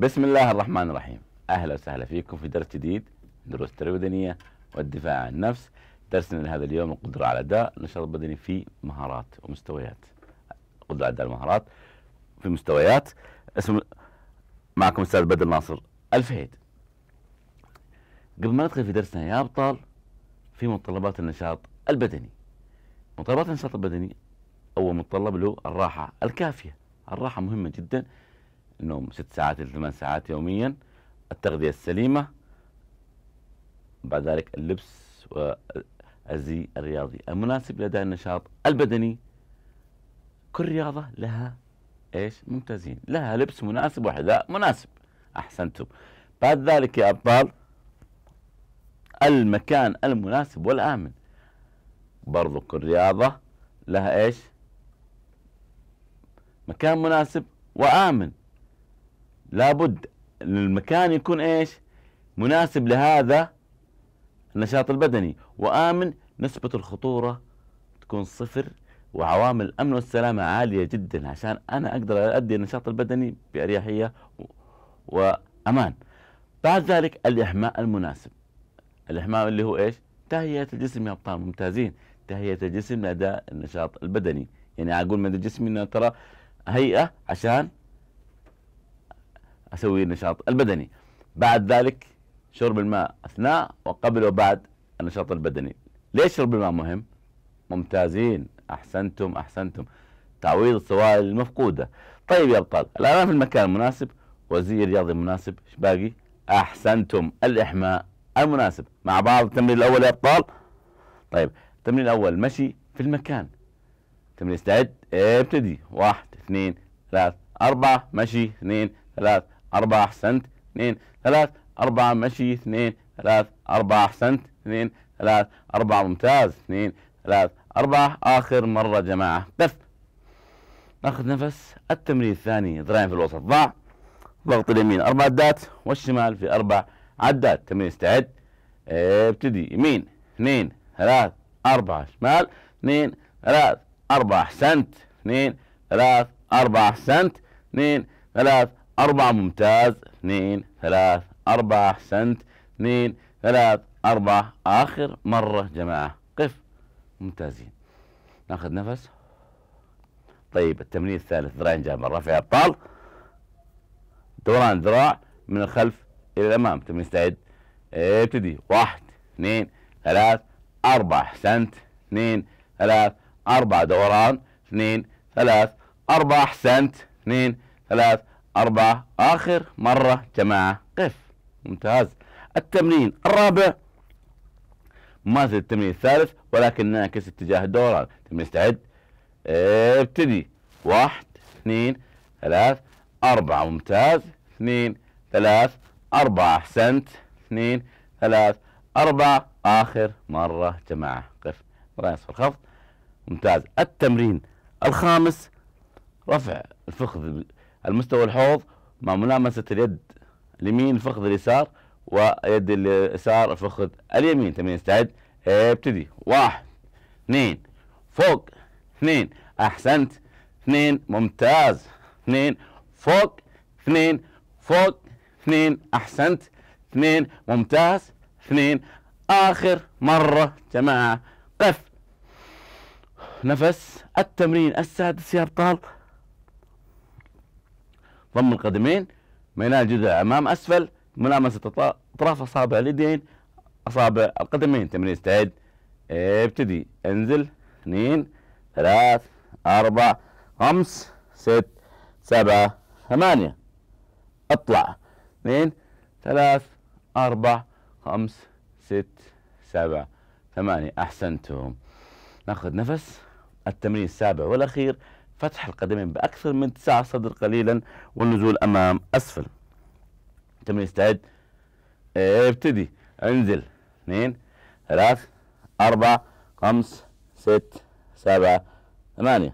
بسم الله الرحمن الرحيم اهلا وسهلا فيكم في درس جديد من دروس التربيه البدنيه والدفاع عن النفس درسنا لهذا اليوم القدره على اداء النشاط البدني في مهارات ومستويات القدره على اداء المهارات في مستويات اسم معكم استاذ بدر ناصر الفهيد قبل ما ندخل في درسنا يا ابطال في متطلبات النشاط البدني متطلبات النشاط البدني اول متطلب له الراحه الكافيه الراحه مهمه جدا النوم ست ساعات إلى ثمان ساعات يوميا التغذية السليمة بعد ذلك اللبس والزي الرياضي المناسب لدى النشاط البدني كل رياضة لها ايش ممتازين لها لبس مناسب وحذاء مناسب احسنتم بعد ذلك يا ابطال المكان المناسب والامن برضو كل رياضة لها ايش مكان مناسب وامن لابد ان المكان يكون ايش؟ مناسب لهذا النشاط البدني وامن نسبة الخطورة تكون صفر وعوامل الامن والسلامة عالية جدا عشان انا اقدر ادي النشاط البدني باريحية وامان. بعد ذلك الاحماء المناسب. الاحماء اللي هو ايش؟ تهيئة الجسم يا ابطال ممتازين، تهيئة الجسم لاداء النشاط البدني، يعني اقول من الجسم انه ترى هيئة عشان اسوي النشاط البدني بعد ذلك شرب الماء اثناء وقبل وبعد النشاط البدني ليش شرب الماء مهم ممتازين احسنتم احسنتم تعويض السوائل المفقوده طيب يا ابطال الان أنا في المكان المناسب وزي رياضي مناسب ايش باقي احسنتم الاحماء المناسب مع بعض التمرين الاول يا ابطال طيب التمرين الاول مشي في المكان تمرين استعد ابتدي واحد اثنين ثلاث أربعة مشي اثنين ثلاث أربعة أحسنت اثنين ثلاث أربعة مشي اثنين ثلاث أربعة أحسنت اثنين ثلاث أربعة ممتاز اثنين ثلاث أربعة آخر مرة جماعة قف ناخذ نفس التمرين الثاني ذراعين في الوسط ضع ضغط اليمين أربع عدات والشمال في أربع عدات تمرين استعد ابتدي يمين اثنين ثلاث أربعة شمال اثنين ثلاث أربعة أحسنت اثنين ثلاث أربعة أحسنت اثنين ثلاث أربعة ممتاز اثنين ثلاث أربعة أحسنت اثنين ثلاث أربعة آخر مرة جماعة قف ممتازين ناخذ نفس طيب التمرين الثالث ذراعين جانبا رفع أبطال دوران ذراع من الخلف إلى الأمام تمرين استعد ابتدي واحد اثنين ثلاث أربعة أحسنت اثنين ثلاث أربعة دوران اثنين ثلاث أربعة أحسنت اثنين ثلاث أربعة آخر مرة جماعة قف ممتاز التمرين الرابع مماثل التمرين الثالث ولكن نعكس اتجاه الدوران تمرين استعد إيه، ابتدي واحد اثنين ثلاث أربعة ممتاز اثنين ثلاث أربعة أحسنت اثنين ثلاث أربعة آخر مرة جماعة قف مرة يصف الخفض ممتاز التمرين الخامس رفع الفخذ المستوى الحوض مع ملامسة اليد اليمين فخذ اليسار ويد اليسار فخذ اليمين تمين استعد ابتدي واحد اثنين فوق اثنين احسنت اثنين ممتاز اثنين فوق اثنين فوق اثنين احسنت اثنين ممتاز اثنين اخر مرة جماعة قف نفس التمرين السادس يا ابطال ضم القدمين ميناء الجذع أمام أسفل ملامسة أطراف أصابع اليدين أصابع القدمين تمرين استعد ابتدي انزل اثنين ثلاث أربع خمس ست سبعة ثمانية اطلع اثنين ثلاث أربع خمس ست سبعة ثمانية أحسنتم ناخذ نفس التمرين السابع والأخير فتح القدمين بأكثر من تسعة صدر قليلا والنزول أمام أسفل تمرين استعد إيه، ابتدي انزل اثنين ثلاث أربعة خمس ست سبعة ثمانية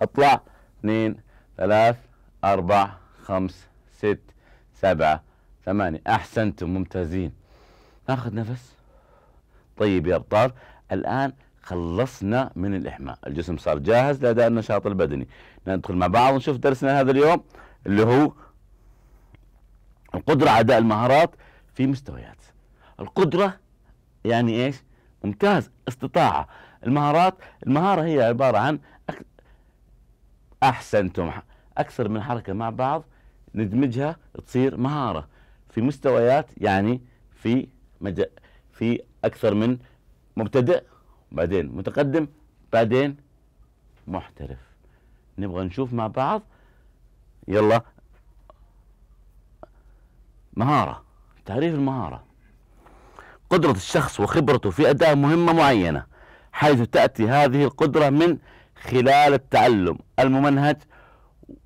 اطلع اثنين ثلاث أربعة خمس ست سبعة ثمانية أحسنتم ممتازين ناخذ نفس طيب يا أبطال الآن خلصنا من الإحماء الجسم صار جاهز لأداء النشاط البدني ندخل مع بعض ونشوف درسنا هذا اليوم اللي هو القدرة على أداء المهارات في مستويات القدرة يعني إيش ممتاز استطاعة المهارات المهارة هي عبارة عن أحسنتم أكثر من حركة مع بعض ندمجها تصير مهارة في مستويات يعني في مج... في أكثر من مبتدئ بعدين متقدم بعدين محترف نبغى نشوف مع بعض يلا مهارة تعريف المهارة قدرة الشخص وخبرته في أداء مهمة معينة حيث تأتي هذه القدرة من خلال التعلم الممنهج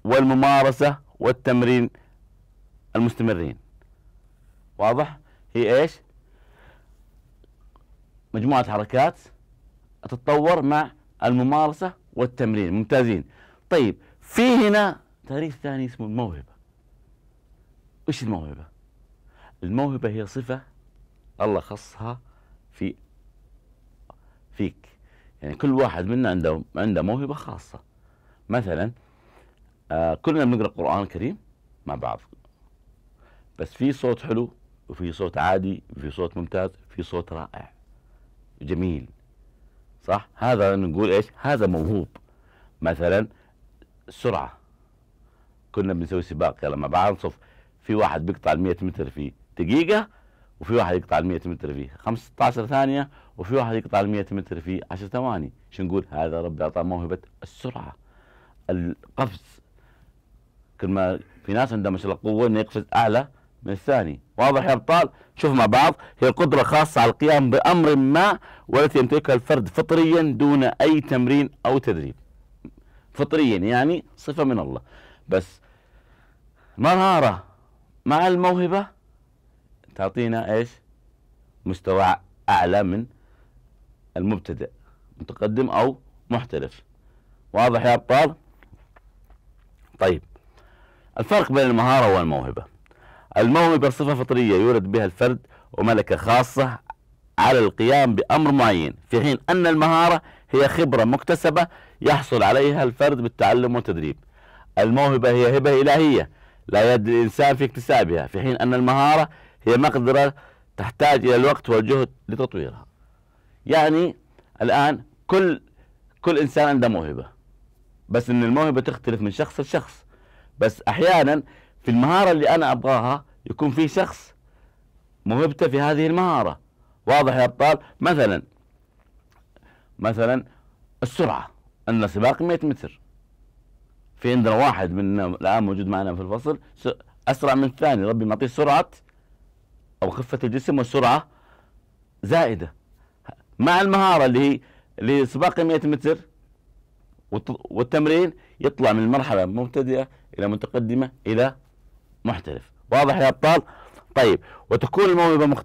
والممارسة والتمرين المستمرين واضح هي ايش مجموعة حركات تتطور مع الممارسة والتمرين ممتازين طيب في هنا تعريف ثاني اسمه الموهبة وش الموهبة الموهبة هي صفة الله خصها في فيك يعني كل واحد منا عنده عنده موهبة خاصة مثلا آه كلنا بنقرأ القرآن الكريم مع بعض بس في صوت حلو وفي صوت عادي وفي صوت ممتاز وفي صوت رائع جميل صح هذا نقول ايش هذا موهوب مثلا السرعه كنا بنسوي سباق لما بعنصف في واحد بيقطع ال 100 متر في دقيقه وفي واحد يقطع ال 100 متر في 15 ثانيه وفي واحد يقطع ال 100 متر في 10 ثواني شو نقول هذا ربي اعطاه موهبه السرعه القفز كل ما في ناس عندها ما شاء الله قوه انه يقفز اعلى من الثاني واضح يا ابطال شوف مع بعض هي القدره خاصه على القيام بامر ما والتي يمتلكها الفرد فطريا دون اي تمرين او تدريب فطريا يعني صفه من الله بس مهاره مع الموهبه تعطينا ايش مستوى اعلى من المبتدئ متقدم او محترف واضح يا ابطال طيب الفرق بين المهاره والموهبه الموهبة بصفة فطرية يولد بها الفرد وملكة خاصة على القيام بأمر معين في حين أن المهارة هي خبرة مكتسبة يحصل عليها الفرد بالتعلم والتدريب الموهبة هي هبة إلهية لا يد الإنسان في اكتسابها في حين أن المهارة هي مقدرة تحتاج إلى الوقت والجهد لتطويرها يعني الآن كل كل إنسان عنده موهبة بس أن الموهبة تختلف من شخص لشخص بس أحيانا في المهارة اللي أنا أبغاها يكون في شخص موهبته في هذه المهارة واضح يا أبطال مثلا مثلا السرعة أن سباق 100 متر في عندنا واحد من الآن موجود معنا في الفصل أسرع من الثاني ربي معطيه سرعة أو خفة الجسم والسرعة زائدة مع المهارة اللي هي لسباق 100 متر والتمرين يطلع من المرحلة المبتدئة إلى متقدمة إلى محترف واضح يا أبطال طيب وتكون الموهبة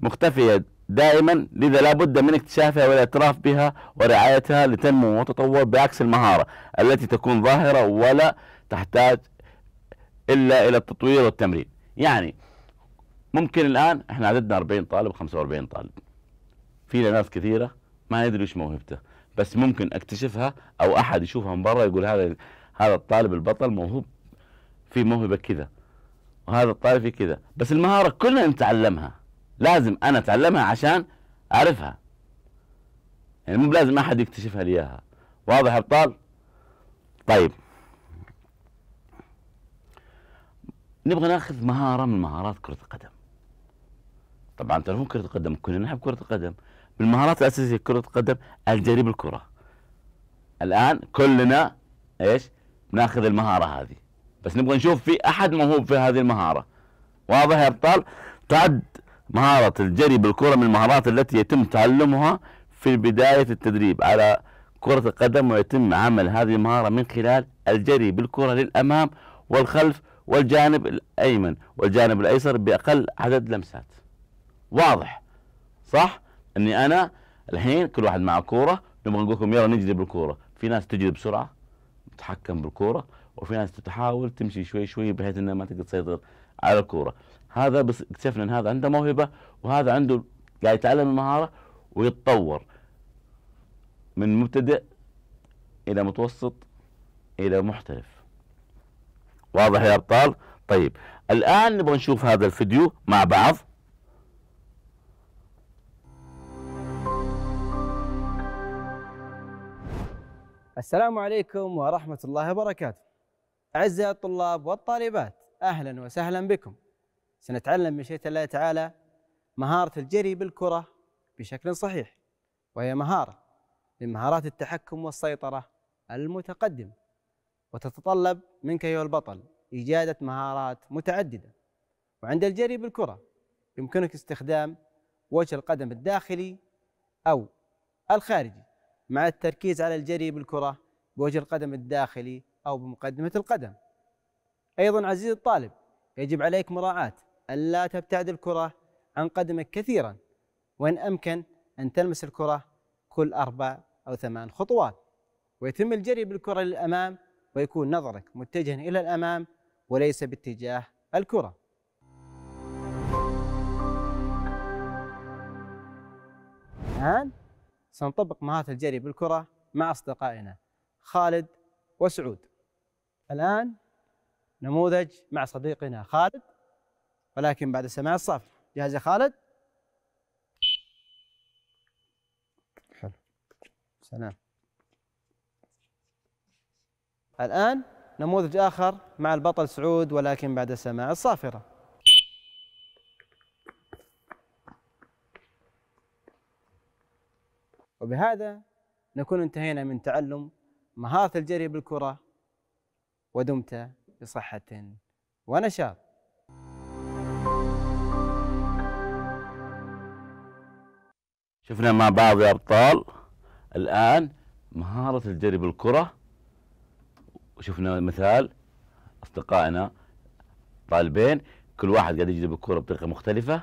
مختفية دائما لذا لا بد من اكتشافها والاعتراف بها ورعايتها لتنمو وتطور بعكس المهارة التي تكون ظاهرة ولا تحتاج إلا إلى التطوير والتمرين يعني ممكن الآن احنا عددنا 40 طالب 45 طالب في ناس كثيرة ما يدري ايش موهبته بس ممكن اكتشفها او احد يشوفها من برا يقول هذا هذا الطالب البطل موهوب في موهبة كذا وهذا الطائفي كذا بس المهارة كلنا نتعلمها لازم أنا أتعلمها عشان أعرفها يعني مو لازم أحد يكتشفها لي إياها واضح أبطال طيب نبغى ناخذ مهارة من مهارات كرة القدم طبعا تعرفون كرة القدم كلنا نحب كرة القدم من المهارات الأساسية كرة القدم الجري بالكرة الآن كلنا إيش ناخذ المهارة هذه بس نبغى نشوف في احد موهوب في هذه المهاره واضح يا ابطال تعد مهاره الجري بالكره من المهارات التي يتم تعلمها في بدايه التدريب على كره القدم ويتم عمل هذه المهاره من خلال الجري بالكره للامام والخلف والجانب الايمن والجانب الايسر باقل عدد لمسات واضح صح اني انا الحين كل واحد مع كوره نبغى نقول لكم يلا نجري بالكوره في ناس تجري بسرعه تتحكم بالكوره وفي ناس تحاول تمشي شوي شوي بحيث انها ما تقدر تسيطر على الكوره هذا بس اكتشفنا ان هذا عنده موهبه وهذا عنده قاعد يتعلم المهاره ويتطور من مبتدئ الى متوسط الى محترف واضح يا ابطال طيب الان نبغى نشوف هذا الفيديو مع بعض السلام عليكم ورحمه الله وبركاته أعزائي الطلاب والطالبات أهلا وسهلا بكم سنتعلم من شيء الله تعالى مهارة الجري بالكرة بشكل صحيح وهي مهارة من مهارات التحكم والسيطرة المتقدمة وتتطلب منك أيها البطل إيجادة مهارات متعددة وعند الجري بالكرة يمكنك استخدام وجه القدم الداخلي أو الخارجي مع التركيز على الجري بالكرة بوجه القدم الداخلي أو بمقدمة القدم أيضا عزيزي الطالب يجب عليك مراعاة أن لا تبتعد الكرة عن قدمك كثيرا وإن أمكن أن تلمس الكرة كل أربع أو ثمان خطوات ويتم الجري بالكرة للأمام ويكون نظرك متجها إلى الأمام وليس باتجاه الكرة الآن سنطبق مهارة الجري بالكرة مع أصدقائنا خالد وسعود الآن نموذج مع صديقنا خالد ولكن بعد سماع الصافي جاهز يا خالد حلو سلام الآن نموذج آخر مع البطل سعود ولكن بعد سماع الصافرة وبهذا نكون انتهينا من تعلم مهارة الجري بالكرة ودمت بصحة ونشاط شفنا مع بعض يا أبطال الآن مهارة الجري بالكرة وشفنا مثال أصدقائنا طالبين كل واحد قاعد يجري بالكرة بطريقة مختلفة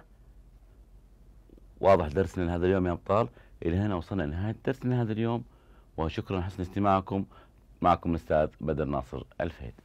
واضح درسنا لهذا اليوم يا أبطال إلى هنا وصلنا لنهاية درسنا هذا اليوم وشكرا حسن استماعكم معكم الأستاذ بدر ناصر الفهد